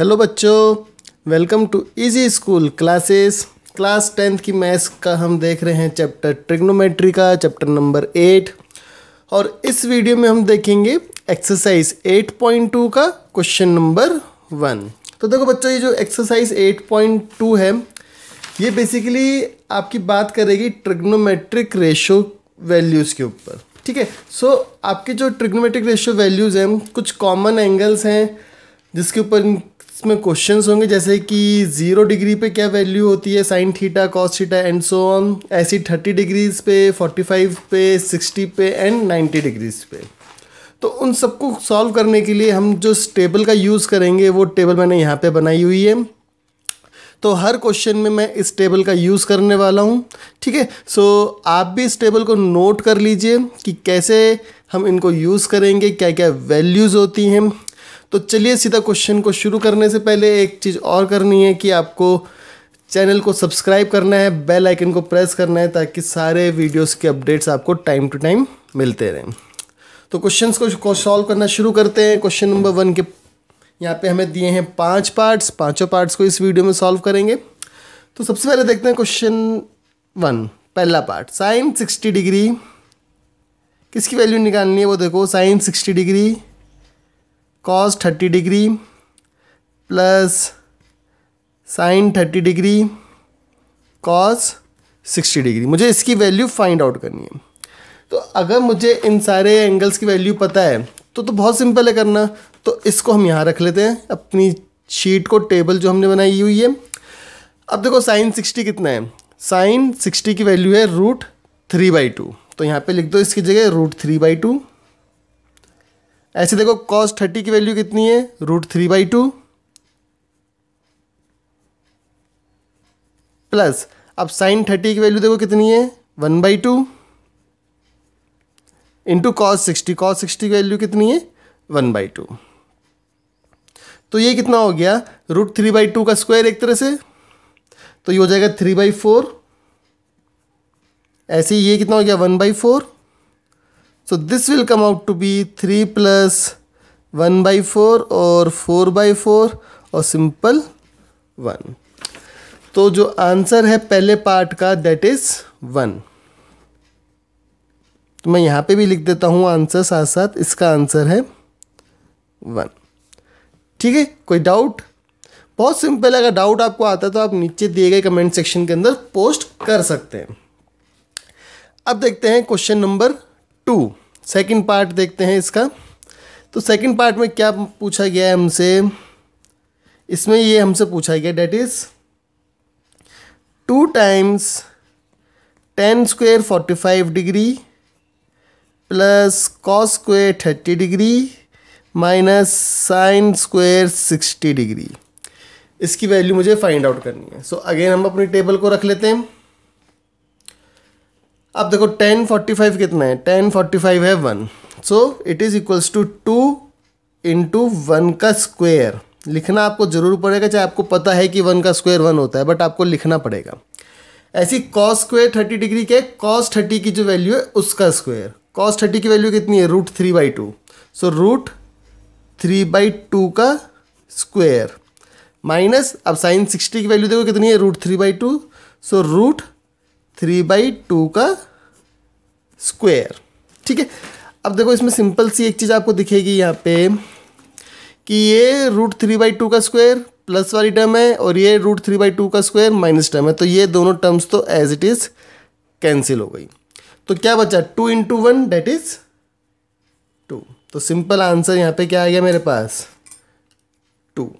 Hello बच्चों welcome to easy school classes class tenth की maths का हम देख रहे हैं चैप्टर ट्रिग्नोमेट्री का चैप्टर नंबर एट और इस वीडियो में हम देखेंगे एक्सरसाइज एट पॉइंट टू का क्वेश्चन नंबर वन तो देखो बच्चों ये जो एक्सरसाइज एट पॉइंट टू है ये बेसिकली आपकी बात करेगी ट्रिग्नोमेट्रिक रेशो वैल्यूज़ के ऊपर ठीक है सो आपके जो ट्रिग्नोमेट्रिक रेशो वैल्यूज़ हैं कुछ कॉमन एंगल्स हैं जिसके ऊपर इसमें क्वेश्चंस होंगे जैसे कि जीरो डिग्री पे क्या वैल्यू होती है sine theta cos theta and so on ऐसी थर्टी डिग्रीज पे फोर्टी फाइव पे सिक्सटी पे एंड नाइन्टी डिग्रीज पे तो उन सबको सॉल्व करने के लिए हम जो टेबल का यूज़ करेंगे वो टेबल मैंने यहाँ पे बनाई हुई है तो हर क्वेश्चन में मैं इस टेबल का यूज़ करने वाला हूँ ठीक है सो आप भी इस टेबल को नोट कर लीजिए कि कैसे हम इनको यूज़ करेंगे क्या क्या वैल्यूज़ होती हैं तो चलिए सीधा क्वेश्चन को शुरू करने से पहले एक चीज़ और करनी है कि आपको चैनल को सब्सक्राइब करना है बेल आइकन को प्रेस करना है ताकि सारे वीडियोस के अपडेट्स आपको टाइम टू टाइम मिलते रहें तो क्वेश्चंस को सॉल्व करना शुरू करते हैं क्वेश्चन नंबर वन के यहाँ पे हमें दिए हैं पांच पार्ट्स पांचों पार्ट्स को इस वीडियो में सॉल्व करेंगे तो सबसे पहले देखते हैं क्वेश्चन वन पहला पार्ट साइन सिक्सटी डिग्री किसकी वैल्यू निकालनी है वो देखो sine sixty degree cos thirty degree plus sine thirty degree cos sixty degree मुझे इसकी वैल्यू फाइंड आउट करनी है तो अगर मुझे इन सारे एंगल्स की वैल्यू पता है तो तो बहुत सिंपल है करना तो इसको हम यहाँ रख लेते हैं अपनी शीट को टेबल जो हमने बनाई हुई है अब देखो साइन सिक्सटी कितना है साइन सिक्सटी की वैल्यू है रूट थ्री बाई टू तो यहाँ पे लिख दो इसकी जगह रूट थ्री बाई टू ऐसे देखो कॉस थर्टी की वैल्यू कितनी है root three by two plus अब साइन थर्टी की वैल्यू देखो कितनी है one by two into cos sixty cos sixty की वैल्यू कितनी है वन बाई टू तो ये कितना हो गया रूट थ्री बाई टू का स्क्वायर एक तरह से तो ये हो जाएगा थ्री बाई फोर ऐसे ही ये कितना हो गया one by four So this will come out to be 3 plus 1 by 4 और 4 by 4 और सिंपल 1. तो जो आंसर है पहले पार्ट का दैट इज 1. तो मैं यहाँ पे भी लिख देता हूँ आंसर साथ साथ इसका आंसर है वन ठीक है कोई डाउट बहुत सिंपल अगर डाउट आपको आता है तो आप नीचे दिए गए कमेंट सेक्शन के अंदर पोस्ट कर सकते हैं अब देखते हैं question number two second part देखते हैं इसका तो सेकंड पार्ट में क्या पूछा गया है हमसे इसमें ये हमसे पूछा गया that is two times tan square forty five degree plus cos square thirty degree minus sine square sixty degree इसकी वैल्यू मुझे फाइंड आउट करनी है सो so, अगेन हम अपनी टेबल को रख लेते हैं अब देखो टेन फोर्टी फाइव कितना है टेन फोर्टी फाइव है one so it is equals to two into one का स्क्वेयर लिखना आपको ज़रूर पड़ेगा चाहे आपको पता है कि वन का स्क्वायर वन होता है बट आपको लिखना पड़ेगा ऐसी कॉस स्क्वेयर थर्टी डिग्री के कॉस थर्टी की जो वैल्यू है उसका स्क्वेयर कॉस थर्टी की वैल्यू कितनी है root three by two so root three by two का स्क्वेयर माइनस अब साइन सिक्सटी की वैल्यू देखो कितनी है root three by two so root three by two का स्क्वेयर ठीक है अब देखो इसमें सिंपल सी एक चीज़ आपको दिखेगी यहाँ पे कि ये रूट थ्री बाई टू का स्क्वेयर प्लस वाली टर्म है और ये रूट थ्री बाई टू का स्क्वेयर माइनस टर्म है तो ये दोनों टर्म्स तो एज इट इज़ कैंसिल हो गई तो क्या बचा two into one that is two तो सिंपल आंसर यहाँ पे क्या आ गया मेरे पास टू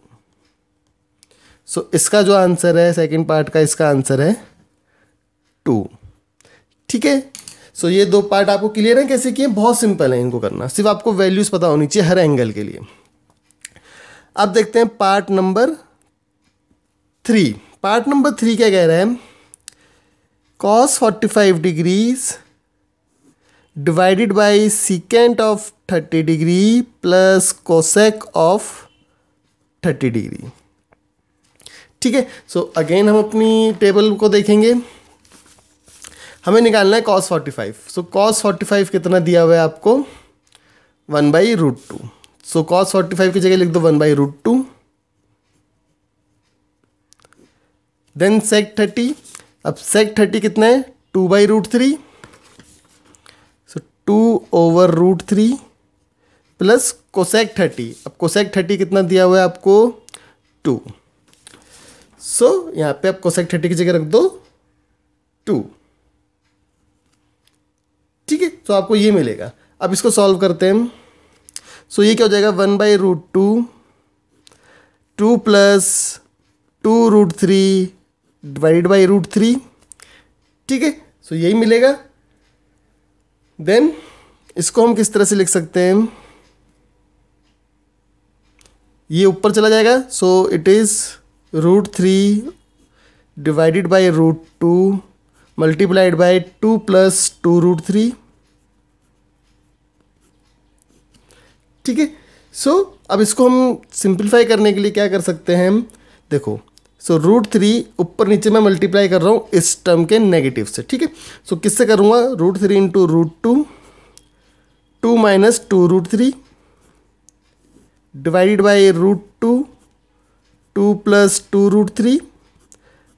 सो so, इसका जो आंसर है सेकेंड पार्ट का इसका आंसर है टू ठीक है सो ये दो पार्ट आपको क्लियर है कैसे किए बहुत सिंपल है इनको करना सिर्फ आपको वैल्यूज़ पता होनी चाहिए हर एंगल के लिए अब देखते हैं part number three part number three क्या कह रहा है cos forty five degrees divided by secant of 30 degree plus cosec of thirty degree ठीक है सो अगेन हम अपनी टेबल को देखेंगे हमें निकालना है cos forty five so cos forty five कितना दिया हुआ है आपको one by root two so cos forty five की जगह लिख दो one by root two then sec thirty अब सेक थर्टी कितना है two by root three so two over root three plus cosec thirty अब कोसेक थर्टी कितना दिया हुआ है आपको टू सो so, यहाँ पे आप कोसेक थर्टी की जगह रख दो टू सो तो आपको ये मिलेगा अब इसको सॉल्व करते हैं सो ये क्या हो जाएगा one by root two two plus two root three divide by root three ठीक है सो यही मिलेगा देन इसको हम किस तरह से लिख सकते हैं ये ऊपर चला जाएगा so it is root three divided by root two multiplied by two plus two root three ठीक है सो अब इसको हम सिंप्लीफाई करने के लिए क्या कर सकते हैं हम देखो सो रूट थ्री ऊपर नीचे मैं मल्टीप्लाई कर रहा हूँ इस टर्म के नेगेटिव से ठीक है सो किससे करूँगा root three into root two two minus two root three divided by root two two plus two root three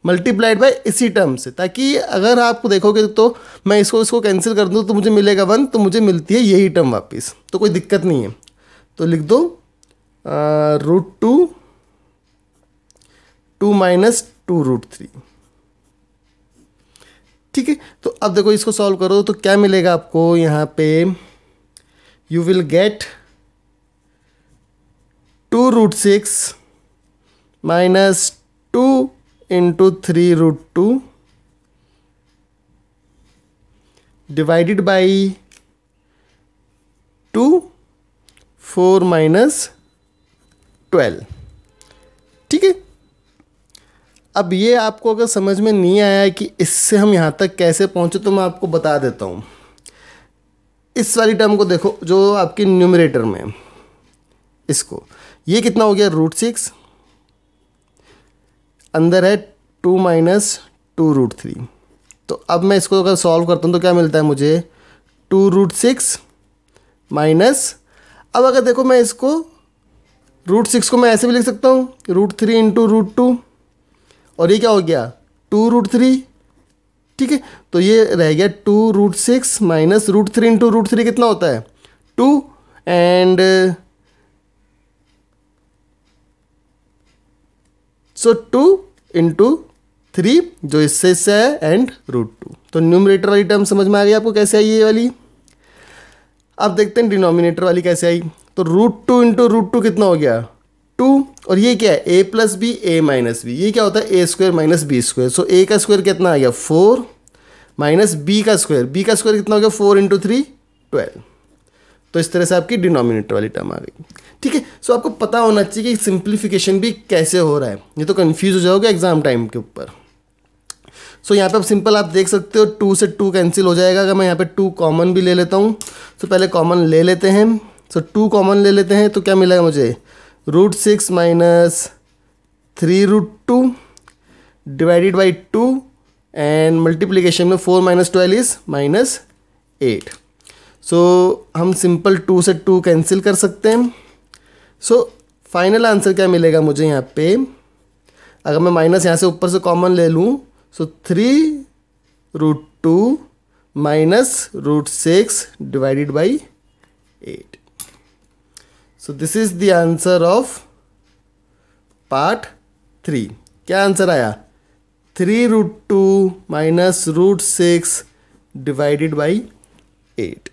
multiplied by इसी टर्म से ताकि अगर आपको देखोगे तो मैं इसको इसको कैंसिल कर दूँ तो मुझे मिलेगा वन तो मुझे मिलती है यही टर्म वापस तो कोई दिक्कत नहीं है तो लिख दो root two two minus two root three ठीक है तो अब देखो इसको सॉल्व करो तो क्या मिलेगा आपको यहाँ पे you will get two root six minus two into three root two divided by four minus twelve ठीक है अब ये आपको अगर समझ में नहीं आया कि इससे हम यहाँ तक कैसे पहुँचे तो मैं आपको बता देता हूँ इस वाली टर्म को देखो जो आपके न्यूमरेटर में इसको ये कितना हो गया रूट सिक्स अंदर है two minus two root three तो अब मैं इसको अगर सॉल्व करता हूँ तो क्या मिलता है मुझे टू रूट सिक्स माइनस अब अगर देखो मैं इसको रूट सिक्स को मैं ऐसे भी लिख सकता हूँ root three into root two और ये क्या हो गया टू रूट थ्री ठीक है तो ये रह गया two root six minus root three into root three कितना होता है two and so two into three जो इससे इससे है एंड रूट टू तो न्यूमरेटर वाली टर्म समझ में आ गई आपको कैसे आई ये वाली अब देखते हैं डिनोमिनेटर वाली कैसे आई तो root two into root two कितना हो गया टू और ये क्या है A plus B A minus B ये क्या होता है A square minus B square so A का स्क्वायर कितना आ गया फोर माइनस बी का स्क्वायर बी का स्क्वायर कितना हो गया फोर इंटू थ्री ट्वेल्व तो इस तरह से आपकी डिनोमिनेटर वाली टर्म आ गई ठीक है सो आपको पता होना चाहिए कि सिंप्लीफिकेशन भी कैसे हो रहा है ये तो कन्फ्यूज़ हो जाओगे एग्ज़ाम टाइम के ऊपर सो यहाँ पे आप सिंपल आप देख सकते हो टू से टू कैंसिल हो जाएगा अगर मैं यहाँ पे टू कॉमन भी ले लेता हूँ तो पहले कॉमन ले लेते हैं सो टू कॉमन ले लेते हैं तो क्या मिलेगा मुझे root six minus three root two divided by two and multiplication में four minus twelve is minus eight so हम सिंपल टू से टू कैंसिल कर सकते हैं सो फाइनल आंसर क्या मिलेगा मुझे यहाँ पे अगर मैं माइनस यहाँ से ऊपर से कॉमन ले लूँ so three root two minus root six divided by eight so this is the answer of part three क्या आंसर आया three root two minus root six divided by eight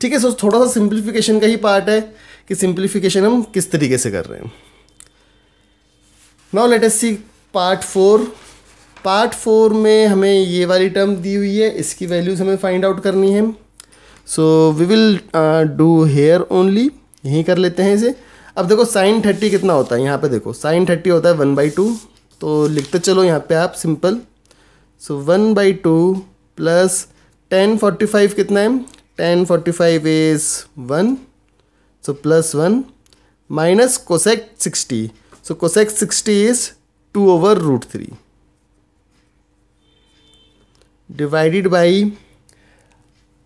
ठीक है सो थोड़ा सा सिंप्लीफिकेशन का ही पार्ट है कि सिंप्लीफिकेशन हम किस तरीके से कर रहे हैं now let us see part four part four में हमें ये वाली टर्म दी हुई है इसकी वैल्यूज़ हमें फाइंड आउट करनी है so we will do here only यहीं कर लेते हैं इसे अब देखो साइन थर्टी कितना होता है यहाँ पे देखो साइन थर्टी होता है वन बाई टू तो लिखते चलो यहाँ पे आप simple so one by two plus tan forty five कितना है tan forty five is one so plus one minus cosec sixty so cosec sixty is two over root three divided by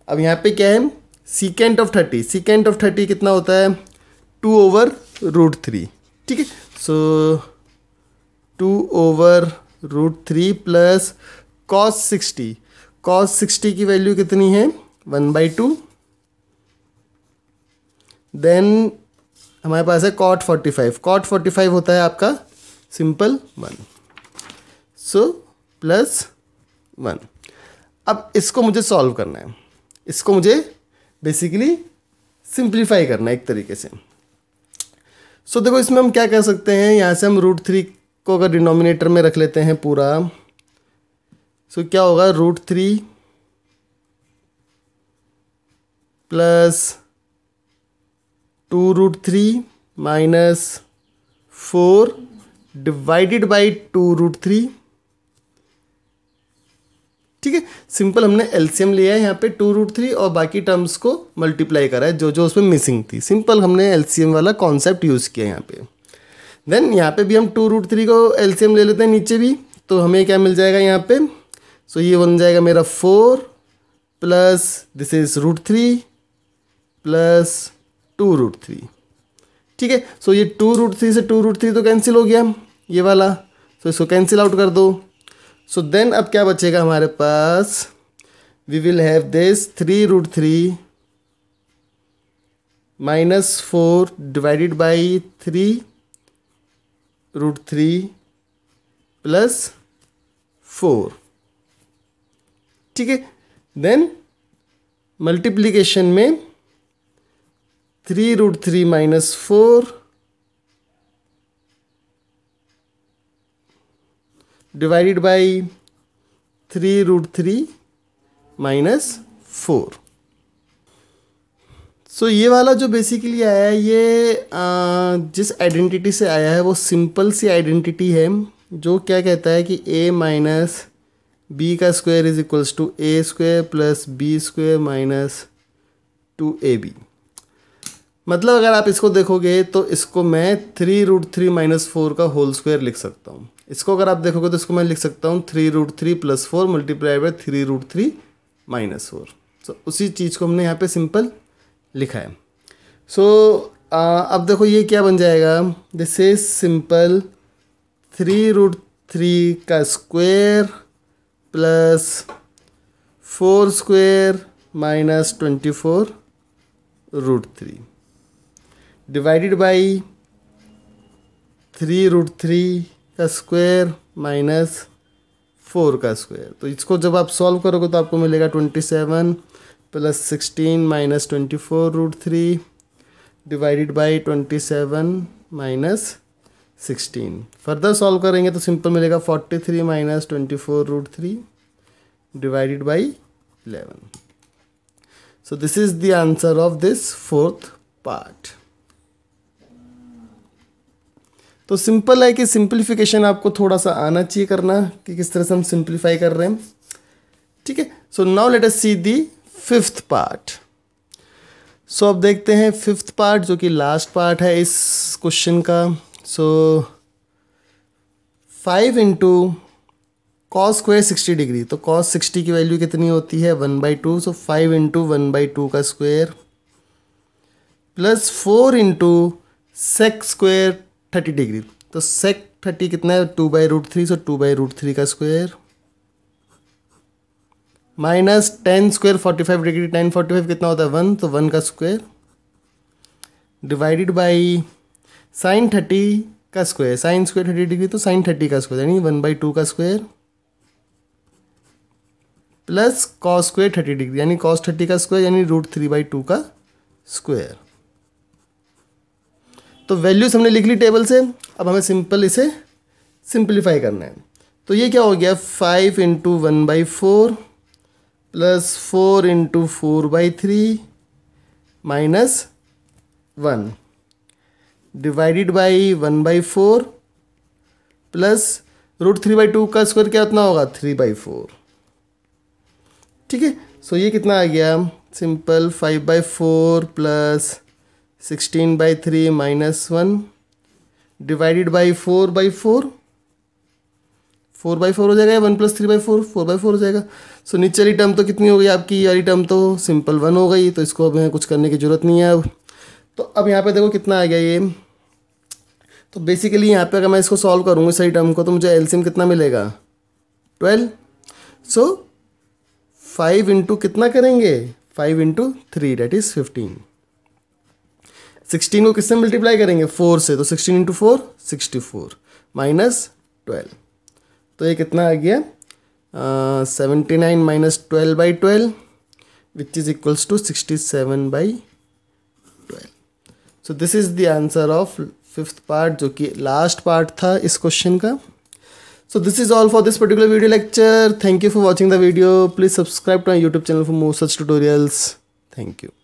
अब यहाँ पे क्या है secant of thirty secant of thirty कितना होता है टू ओवर रूट थ्री ठीक है so two over root three plus cos sixty cos sixty की वैल्यू कितनी है वन बाई टू देन हमारे पास है cot forty five cot forty five होता है आपका simple one so plus one अब इसको मुझे सॉल्व करना है इसको मुझे बेसिकली सिंप्लीफाई करना है एक तरीके से सो so, देखो इसमें हम क्या कर सकते हैं यहाँ से हम रूट थ्री को अगर डिनोमिनेटर में रख लेते हैं पूरा सो so, क्या होगा root three plus two root three minus four divided by two root three ठीक है सिंपल हमने एलसीएम लिया है यहाँ पे टू रूट थ्री और बाकी टर्म्स को मल्टीप्लाई करा है जो जो उसमें मिसिंग थी सिंपल हमने एलसीएम वाला कॉन्सेप्ट यूज़ किया यहाँ पे देन यहाँ पे भी हम टू रूट थ्री को एलसीएम ले लेते हैं नीचे भी तो हमें क्या मिल जाएगा यहाँ पे सो so ये बन जाएगा मेरा four plus this is root three plus two root three ठीक है सो ये टू रूट थ्री से टू रूट थ्री तो कैंसिल हो गया ये वाला सो so इसको कैंसिल आउट कर दो सो देन अब क्या बचेगा हमारे पास we will have this three root three minus four divided by three root three plus four ठीक है देन मल्टीप्लीकेशन में three root three minus four divided by three root three minus four so ये वाला जो basically आया है ये आ, जिस आइडेंटिटी से आया है वो सिंपल सी आइडेंटिटी है जो क्या कहता है कि ए माइनस बी का square is equals to a square plus b square minus two a b मतलब अगर आप इसको देखोगे तो इसको मैं three root three minus four का होल स्क्वायर लिख सकता हूँ इसको अगर आप देखोगे तो इसको मैं लिख सकता हूँ three root three plus four multiply by three root three minus four so उसी चीज़ को हमने यहाँ पे सिंपल लिखा है सो so, अब देखो ये क्या बन जाएगा this is simple three root three का square plus four square minus twenty four root three divided by three root three का स्क्वायर माइनस फोर का स्क्वायर तो इसको जब आप सॉल्व करोगे तो आपको मिलेगा twenty seven plus sixteen minus twenty four root three divided by twenty seven minus sixteen further solve करेंगे तो सिंपल मिलेगा forty three minus twenty four root three divided by eleven so this is the answer of this fourth part तो simple है कि simplification आपको थोड़ा सा आना चाहिए करना कि किस तरह से हम सिंप्लीफाई कर रहे हैं ठीक है so now let us see the fifth part so अब देखते हैं फिफ्थ पार्ट जो कि लास्ट पार्ट है इस क्वेश्चन का so five into cos square sixty degree तो कॉस सिक्सटी की वैल्यू कितनी होती है one by two so five into one by two का square plus four into sec square thirty degree तो सेक थर्टी कितना है two by root three so two by root three का square minus tan square forty five degree tan forty five कितना होता है one तो one का square divided by sine thirty का square sine square thirty degree तो sine thirty का square यानी वन बाई टू का square plus cos square thirty degree यानी कॉस थर्टी का स्क्वायर यानी रूट थ्री बाई टू का स्क्वायर तो वैल्यूज़ हमने लिख ली टेबल से अब हमें सिंपल इसे सिंप्लीफाई करना है तो ये क्या हो गया five into one by four plus four into four by three minus one divided by one by four plus root three by two का स्क्वायर क्या उतना होगा थ्री बाई फोर ठीक है सो ये कितना आ गया simple five by four plus sixteen by three minus one divided by four by four four by four हो जाएगा one plus three by four four by four हो जाएगा सो so, नीचे वाली टर्म तो कितनी हो गई आपकी ये वाली टर्म तो सिंपल वन हो गई तो इसको अब हमें कुछ करने की ज़रूरत नहीं है अब तो अब यहाँ पे देखो कितना आ गया ये तो बेसिकली यहाँ पे अगर मैं इसको सॉल्व करूँगी सही टर्म को तो मुझे एल्सियम कितना मिलेगा ट्वेल्व सो फाइव इंटू कितना करेंगे five into three that is fifteen sixteen को किससे मल्टीप्लाई करेंगे फोर से तो sixteen into four sixty four minus twelve तो ये कितना आ गया seventy nine minus twelve by twelve which is equals to sixty seven by twelve so this is the answer of fifth part जो कि लास्ट पार्ट था इस question का so this is all for this particular video lecture thank you for watching the video please subscribe to my YouTube channel for more such tutorials thank you